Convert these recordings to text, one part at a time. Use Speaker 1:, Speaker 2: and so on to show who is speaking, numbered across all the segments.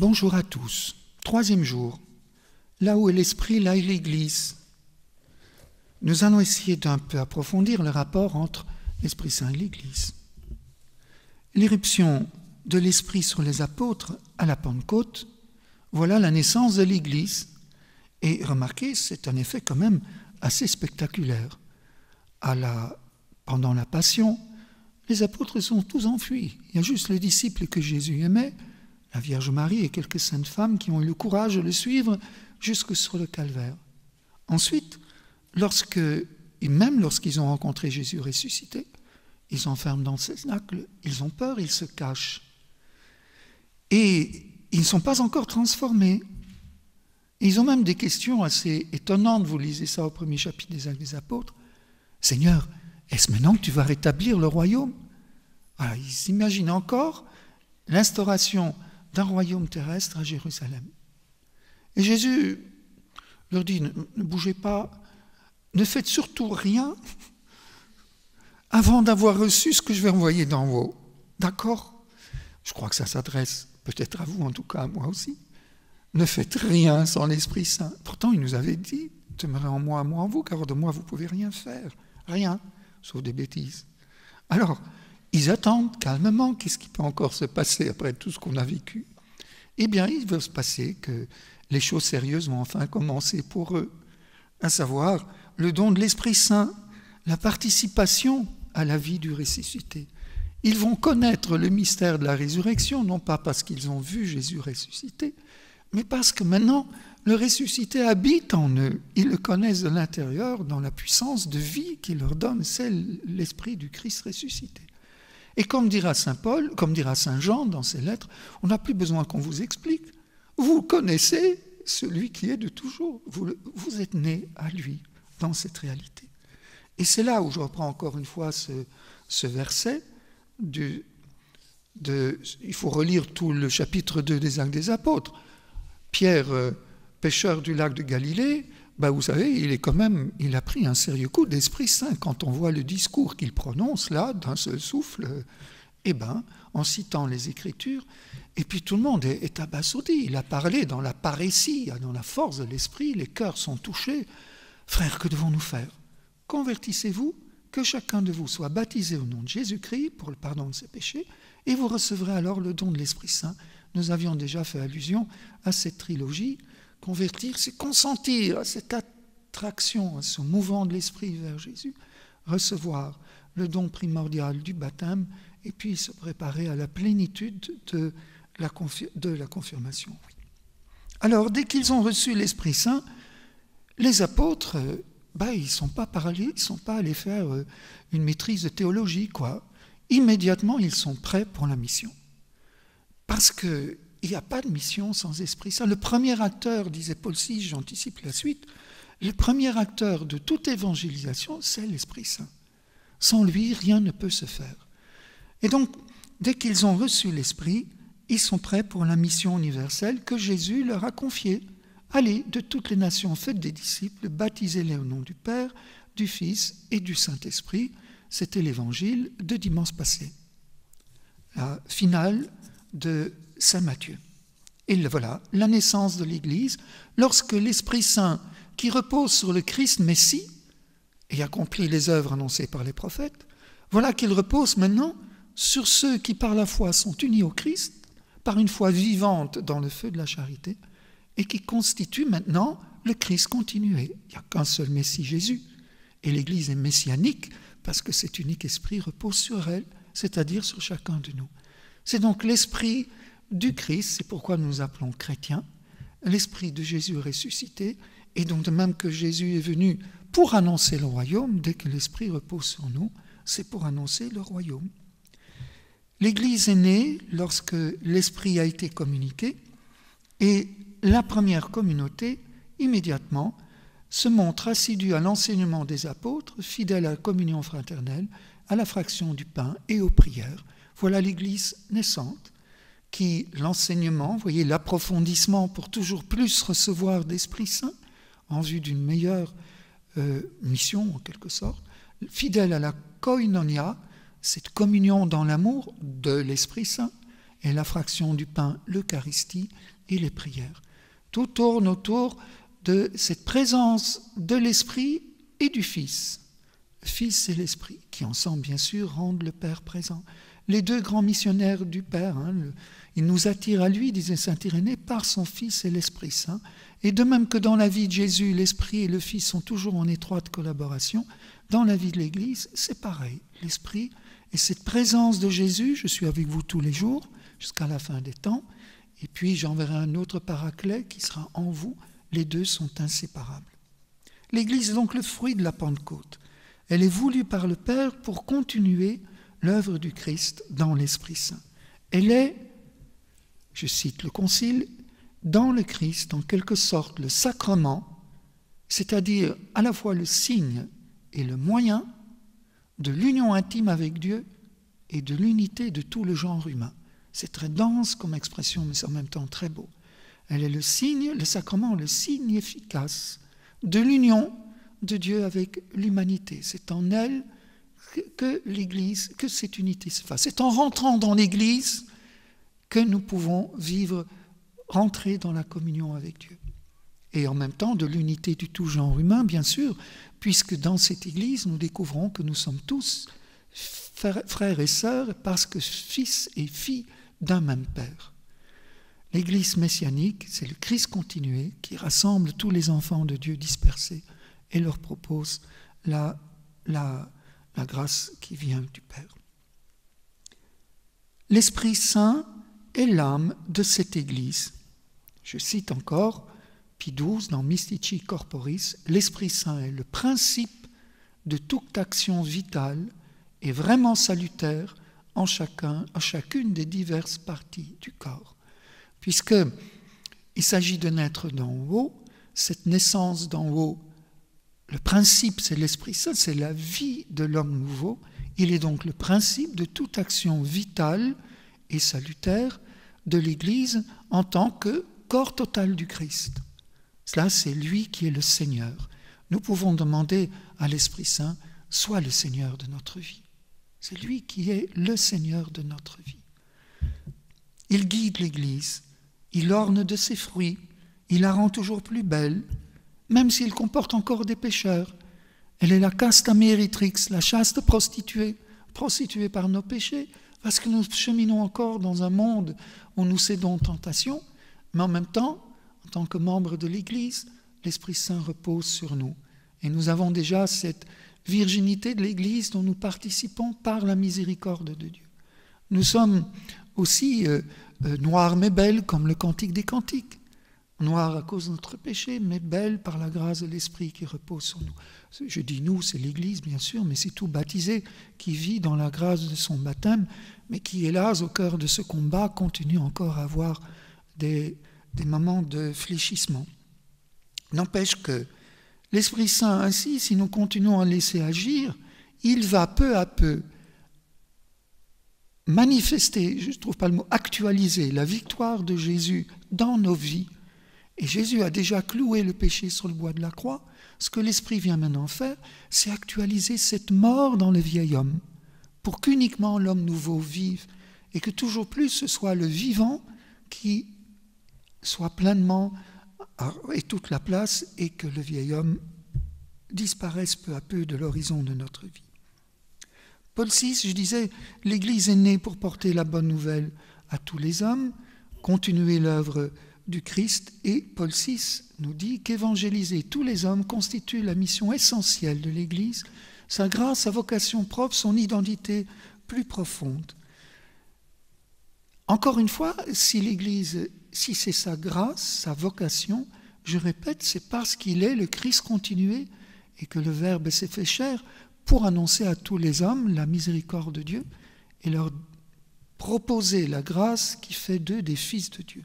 Speaker 1: Bonjour à tous. Troisième jour. Là où est l'esprit, là est l'Église. Nous allons essayer d'un peu approfondir le rapport entre l'Esprit Saint et l'Église. L'éruption de l'Esprit sur les apôtres à la Pentecôte, voilà la naissance de l'Église. Et remarquez, c'est un effet quand même assez spectaculaire. À la, pendant la Passion, les apôtres sont tous enfuis. Il y a juste le disciple que Jésus aimait la Vierge Marie et quelques saintes femmes qui ont eu le courage de le suivre jusque sur le calvaire. Ensuite, lorsque, et même lorsqu'ils ont rencontré Jésus ressuscité, ils s'enferment dans ces nacles, ils ont peur, ils se cachent. Et ils ne sont pas encore transformés. Ils ont même des questions assez étonnantes, vous lisez ça au premier chapitre des Actes des Apôtres. Seigneur, est-ce maintenant que tu vas rétablir le royaume Ils s'imaginent encore l'instauration d'un royaume terrestre à Jérusalem. Et Jésus leur dit, ne, bougez pas, ne faites surtout rien avant d'avoir reçu ce que je vais envoyer dans vos. D'accord Je crois que ça s'adresse peut-être à vous, en tout cas à moi aussi. Ne faites rien sans l'Esprit Saint. Pourtant, il nous avait dit, demeurez en moi, moi en vous, car de moi, vous pouvez rien faire. Rien, sauf des bêtises. Alors, ils attendent calmement qu'est-ce qui peut encore se passer après tout ce qu'on a vécu. Eh bien, il va se passer que les choses sérieuses vont enfin commencer pour eux, à savoir le don de l'Esprit Saint, la participation à la vie du ressuscité. Ils vont connaître le mystère de la résurrection, non pas parce qu'ils ont vu Jésus ressuscité, mais parce que maintenant, le ressuscité habite en eux. Ils le connaissent de l'intérieur dans la puissance de vie qui leur donne celle, l'esprit du Christ ressuscité. Et comme dira saint Paul, comme dira saint Jean dans ses lettres, on n'a plus besoin qu'on vous explique. Vous connaissez celui qui est de toujours. Vous, vous êtes né à lui, dans cette réalité. Et c'est là où je reprends encore une fois ce, verset. de, il faut relire tout le chapitre 2 des Actes des Apôtres. Pierre, euh, pêcheur du lac de Galilée, bah, vous savez, il est quand même, il a pris un sérieux coup d'esprit saint quand on voit le discours qu'il prononce là, d'un seul souffle, eh ben, en citant les Écritures, et puis tout le monde est, abasourdi. Il a parlé dans la parécie, dans la force de l'esprit, les cœurs sont touchés. Frère, que devons-nous faire Convertissez-vous, que chacun de vous soit baptisé au nom de Jésus-Christ pour le pardon de ses péchés, et vous recevrez alors le don de l'Esprit Saint. Nous avions déjà fait allusion à cette trilogie. Convertir, c'est consentir à cette attraction, à ce mouvement de l'esprit vers Jésus, recevoir le don primordial du baptême et puis se préparer à la plénitude de la, confirmation. Alors, dès qu'ils ont reçu l'Esprit Saint, les apôtres, bah, ils ne sont pas parallèles, ils ne sont pas allés faire euh, une maîtrise de théologie, quoi. Immédiatement, ils sont prêts pour la mission. Parce que il n'y a pas de mission sans Esprit Saint. Le premier acteur, disait Paul VI, j'anticipe la suite, le premier acteur de toute évangélisation, c'est l'Esprit Saint. Sans lui, rien ne peut se faire. Et donc, dès qu'ils ont reçu l'Esprit, ils sont prêts pour la mission universelle que Jésus leur a confiée. Allez de toutes les nations, faites des disciples, baptisez-les au nom du Père, du Fils et du Saint-Esprit. C'était l'évangile de dimanche passé. La finale de Saint Matthieu. Et voilà la naissance de l'Église, lorsque l'Esprit Saint, qui repose sur le Christ Messie, et accomplit les œuvres annoncées par les prophètes, voilà qu'il repose maintenant sur ceux qui par la foi sont unis au Christ, par une foi vivante dans le feu de la charité, et qui constituent maintenant le Christ continué. Il n'y a qu'un seul Messie, Jésus. Et l'Église est messianique parce que cet unique esprit repose sur elle, c'est-à-dire sur chacun de nous. C'est donc l'esprit du Christ, c'est pourquoi nous appelons chrétiens, l'Esprit de Jésus ressuscité, et donc de même que Jésus est venu pour annoncer le royaume, dès que l'Esprit repose sur nous, c'est pour annoncer le royaume. L'Église est née lorsque l'Esprit a été communiqué, et la première communauté, immédiatement, se montre assidue à l'enseignement des apôtres, fidèle à la communion fraternelle, à la fraction du pain et aux prières. Voilà l'Église naissante qui l'enseignement, voyez, l'approfondissement pour toujours plus recevoir d'Esprit Saint en vue d'une meilleure euh, mission en quelque sorte, fidèle à la koinonia, cette communion dans l'amour de l'Esprit Saint, et la fraction du pain, l'Eucharistie et les prières. Tout tourne autour de cette présence de l'Esprit et du Fils. Fils et l'Esprit, qui ensemble, bien sûr, rendent le Père présent les deux grands missionnaires du Père. Hein, il nous attire à lui, disait Saint Irénée, par son Fils et l'Esprit Saint. Et de même que dans la vie de Jésus, l'Esprit et le Fils sont toujours en étroite collaboration, dans la vie de l'Église, c'est pareil. L'Esprit et cette présence de Jésus, je suis avec vous tous les jours, jusqu'à la fin des temps, et puis j'enverrai un autre paraclet qui sera en vous, les deux sont inséparables. L'Église est donc le fruit de la Pentecôte. Elle est voulue par le Père pour continuer l'œuvre du Christ dans l'Esprit Saint. Elle est, je cite le Concile, dans le Christ, en quelque sorte, le sacrement, c'est-à-dire à la fois le signe et le moyen de l'union intime avec Dieu et de l'unité de tout le genre humain. C'est très dense comme expression, mais c'est en même temps très beau. Elle est le signe, le sacrement, le signe efficace de l'union de Dieu avec l'humanité. C'est en elle que, l'Église, que cette unité se fasse. C'est en rentrant dans l'Église que nous pouvons vivre, rentrer dans la communion avec Dieu. Et en même temps de l'unité du tout genre humain, bien sûr, puisque dans cette Église, nous découvrons que nous sommes tous frères et sœurs parce que fils et filles d'un même Père. L'Église messianique, c'est le Christ continué qui rassemble tous les enfants de Dieu dispersés et leur propose la, la, la grâce qui vient du Père. L'Esprit Saint est l'âme de cette Église. Je cite encore Pie 12 dans Mystici Corporis, l'Esprit Saint est le principe de toute action vitale et vraiment salutaire en chacun, à chacune des diverses parties du corps. Puisque il s'agit de naître d'en haut, cette naissance d'en haut le principe, c'est l'Esprit Saint, c'est la vie de l'homme nouveau. Il est donc le principe de toute action vitale et salutaire de l'Église en tant que corps total du Christ. Cela, c'est lui qui est le Seigneur. Nous pouvons demander à l'Esprit Saint, sois le Seigneur de notre vie. C'est lui qui est le Seigneur de notre vie. Il guide l'Église, il orne de ses fruits, il la rend toujours plus belle, même s'il comporte encore des pécheurs. Elle est la casta méritrix, la chaste prostituée, prostituée par nos péchés, parce que nous cheminons encore dans un monde où nous cédons tentation, mais en même temps, en tant que membres de l'Église, l'Esprit Saint repose sur nous. Et nous avons déjà cette virginité de l'Église dont nous participons par la miséricorde de Dieu. Nous sommes aussi euh, euh, noirs mais belles comme le cantique des cantiques noire à cause de notre péché, mais belle par la grâce de l'Esprit qui repose sur nous. Je dis nous, c'est l'Église bien sûr, mais c'est tout baptisé qui vit dans la grâce de son baptême, mais qui hélas au cœur de ce combat continue encore à avoir des, des moments de fléchissement. N'empêche que l'Esprit Saint ainsi, si nous continuons à laisser agir, il va peu à peu manifester, je ne trouve pas le mot, actualiser la victoire de Jésus dans nos vies et Jésus a déjà cloué le péché sur le bois de la croix. Ce que l'Esprit vient maintenant faire, c'est actualiser cette mort dans le vieil homme, pour qu'uniquement l'homme nouveau vive, et que toujours plus ce soit le vivant qui soit pleinement ah, et toute la place, et que le vieil homme disparaisse peu à peu de l'horizon de notre vie. Paul VI, je disais, l'Église est née pour porter la bonne nouvelle à tous les hommes, continuer l'œuvre du Christ et Paul VI nous dit qu'évangéliser tous les hommes constitue la mission essentielle de l'Église, sa grâce, sa vocation propre, son identité plus profonde. Encore une fois, si l'Église, si c'est sa grâce, sa vocation, je répète, c'est parce qu'il est le Christ continué et que le Verbe s'est fait chair pour annoncer à tous les hommes la miséricorde de Dieu et leur proposer la grâce qui fait d'eux des fils de Dieu.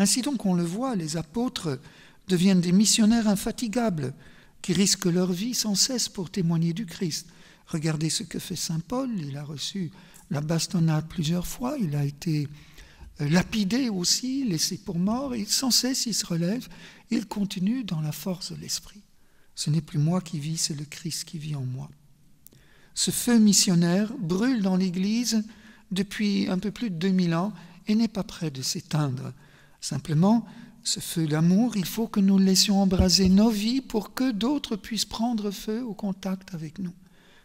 Speaker 1: Ainsi donc, on le voit, les apôtres deviennent des missionnaires infatigables qui risquent leur vie sans cesse pour témoigner du Christ. Regardez ce que fait Saint Paul, il a reçu la bastonnade plusieurs fois, il a été euh, lapidé aussi, laissé pour mort, et sans cesse il se relève, il continue dans la force de l'Esprit. Ce n'est plus moi qui vis, c'est le Christ qui vit en moi. Ce feu missionnaire brûle dans l'Église depuis un peu plus de 2000 ans et n'est pas près de s'éteindre. Simplement, ce feu d'amour, il faut que nous laissions embraser nos vies pour que d'autres puissent prendre feu au contact avec nous.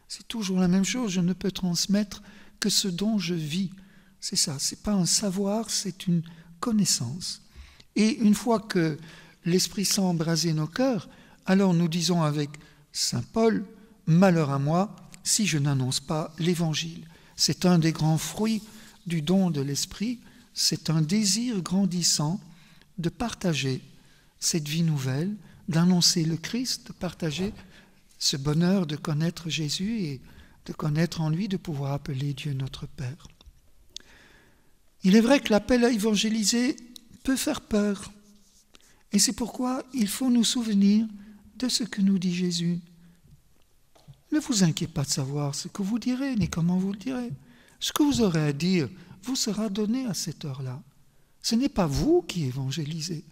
Speaker 1: C'est toujours la même chose, je ne peux transmettre que ce dont je vis. C'est ça, ce n'est pas un savoir, c'est une connaissance. Et une fois que l'Esprit s'est embrasé nos cœurs, alors nous disons avec Saint Paul, malheur à moi si je n'annonce pas l'Évangile. C'est un des grands fruits du don de l'Esprit, c'est un désir grandissant de partager cette vie nouvelle, d'annoncer le Christ, de partager ce bonheur de connaître Jésus et de connaître en lui, de pouvoir appeler Dieu notre Père. Il est vrai que l'appel à évangéliser peut faire peur, et c'est pourquoi il faut nous souvenir de ce que nous dit Jésus. Ne vous inquiétez pas de savoir ce que vous direz, ni comment vous le direz. Ce que vous aurez à dire, vous sera donné à cette heure-là. Ce n'est pas vous qui évangélisez,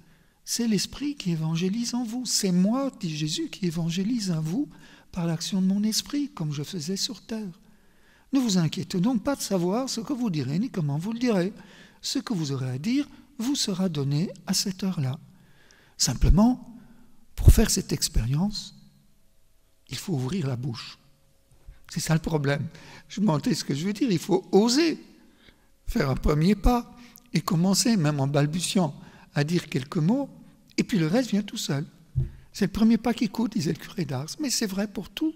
Speaker 1: c'est l'Esprit qui évangélise en vous. C'est moi, dit Jésus, qui évangélise en vous par l'action de mon Esprit, comme je faisais sur terre. Ne vous inquiétez donc pas de savoir ce que vous direz ni comment vous le direz. Ce que vous aurez à dire vous sera donné à cette heure-là. Simplement, pour faire cette expérience, il faut ouvrir la bouche. C'est ça le problème. Je mentais ce que je veux dire, il faut oser faire un premier pas et commencer, même en balbutiant, à dire quelques mots, et puis le reste vient tout seul. C'est le premier pas qui coûte, disait le curé d'Ars, mais c'est vrai pour tout.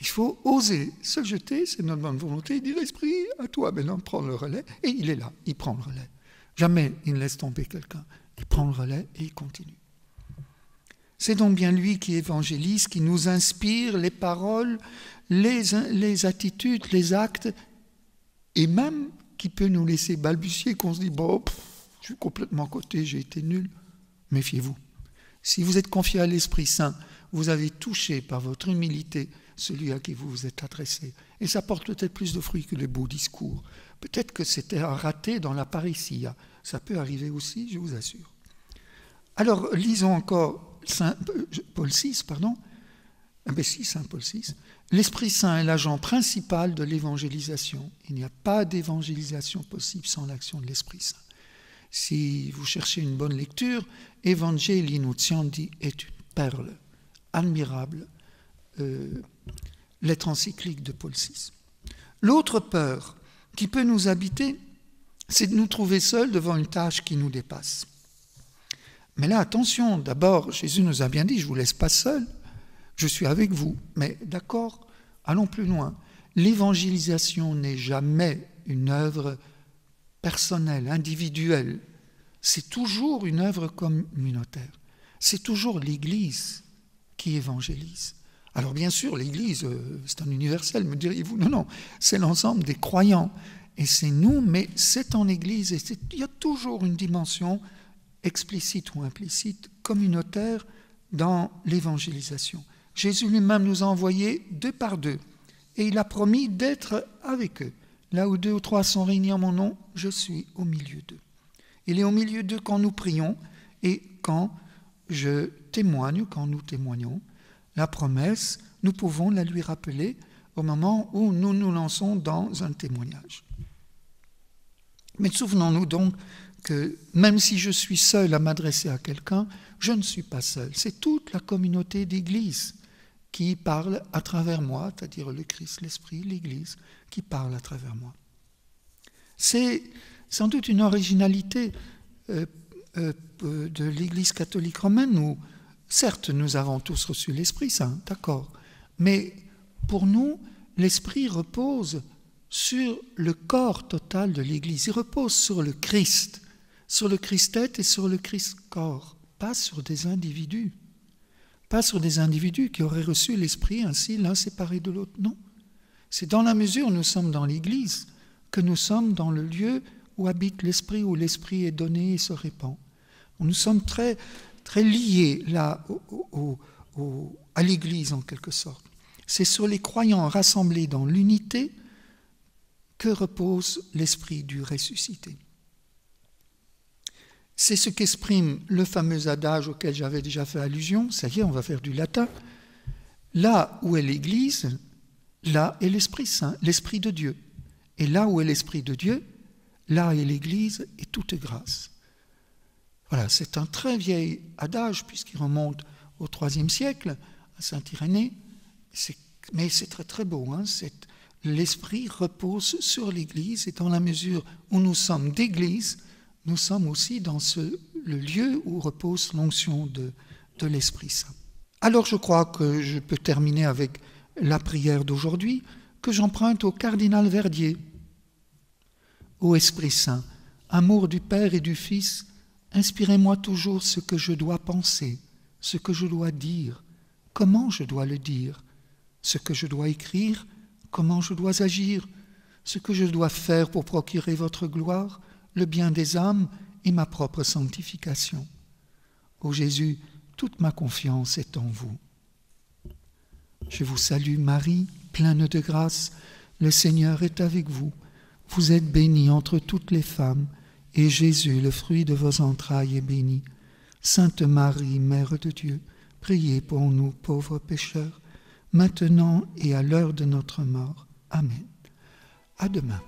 Speaker 1: Il faut oser se jeter, c'est notre bonne volonté, dit l'esprit. à toi maintenant prends le relais, et il est là, il prend le relais. Jamais il ne laisse tomber quelqu'un, il prend le relais et il continue. C'est donc bien lui qui évangélise, qui nous inspire les paroles, les attitudes, les actes, et même qui peut nous laisser balbutier, qu'on se dit, bon, je suis complètement coté, côté, j'ai été nul. Méfiez-vous. Si vous êtes confié à l'Esprit Saint, vous avez touché par votre humilité celui à qui vous vous êtes adressé. Et ça porte peut-être plus de fruits que les beaux discours. Peut-être que c'était raté dans la parisia. Ça peut arriver aussi, je vous assure. Alors, lisons encore euh, Paul VI, pardon. si, Saint Paul VI. L'Esprit Saint est l'agent principal de l'évangélisation. Il n'y a pas d'évangélisation possible sans l'action de l'Esprit Saint. Si vous cherchez une bonne lecture, Evangelii Nuziandi est une perle admirable, euh, lettre encyclique de Paul VI. L'autre peur qui peut nous habiter, c'est de nous trouver seuls devant une tâche qui nous dépasse. Mais là, attention, d'abord, Jésus nous a bien dit, je ne vous laisse pas seuls. Je suis avec vous, mais d'accord, allons plus loin. L'évangélisation n'est jamais une œuvre personnelle, individuelle. C'est toujours une œuvre communautaire. C'est toujours l'Église qui évangélise. Alors bien sûr, l'Église, euh, c'est un universel, me diriez-vous. Non, non, c'est l'ensemble des croyants. Et c'est nous, mais c'est en Église. Et il y a toujours une dimension explicite ou implicite, communautaire, dans l'évangélisation. Jésus lui-même nous a envoyés deux par deux, et il a promis d'être avec eux. Là où deux ou trois sont réunis en mon nom, je suis au milieu d'eux. Il est au milieu d'eux quand nous prions et quand je témoigne, quand nous témoignons la promesse, nous pouvons la lui rappeler au moment où nous nous lançons dans un témoignage. Mais souvenons-nous donc que même si je suis seul à m'adresser à quelqu'un, je ne suis pas seul. C'est toute la communauté d'Église qui parle à travers moi, c'est-à-dire le Christ, l'Esprit, l'Église, qui parle à travers moi. C'est sans doute une originalité euh, euh, euh, de l'Église catholique romaine où, certes, nous avons tous reçu l'Esprit Saint, d'accord, mais pour nous, l'Esprit repose sur le corps total de l'Église, il repose sur le Christ, sur le Christ-tête et sur le Christ-corps, pas sur des individus pas sur des individus qui auraient reçu l'Esprit ainsi l'un séparé de l'autre. Non. C'est dans la mesure où nous sommes dans l'Église que nous sommes dans le lieu où habite l'Esprit, où l'Esprit est donné et se répand. Nous sommes très, très liés là à l'Église en quelque sorte. C'est sur les croyants rassemblés dans l'unité que repose l'Esprit du ressuscité. C'est ce qu'exprime le fameux adage auquel j'avais déjà fait allusion, ça y est, on va faire du latin. Là où est l'Église, là est l'Esprit Saint, l'Esprit de Dieu. Et là où est l'Esprit de Dieu, là est l'Église et toute grâce. Voilà, c'est un très vieil adage puisqu'il remonte au IIIe siècle à Saint-Irénée. Mais c'est très très beau. Hein. L'Esprit repose sur l'Église et dans la mesure où nous sommes d'Église, nous sommes aussi dans le lieu où repose l'onction de, de l'Esprit Saint. Alors je crois que je peux terminer avec la prière d'aujourd'hui que j'emprunte au cardinal Verdier. Ô Esprit Saint, amour du Père et du Fils, inspirez-moi toujours ce que je dois penser, ce que je dois dire, comment je dois le dire, ce que je dois écrire, comment je dois agir, ce que je dois faire pour procurer votre gloire, le bien des âmes et ma propre sanctification. Ô Jésus, toute ma confiance est en vous. Je vous salue Marie, pleine de grâce, le Seigneur est avec vous. Vous êtes bénie entre toutes les femmes, et Jésus, le fruit de vos entrailles, est béni. Sainte Marie, Mère de Dieu, priez pour nous pauvres pécheurs, maintenant et à l'heure de notre mort. Amen. À demain.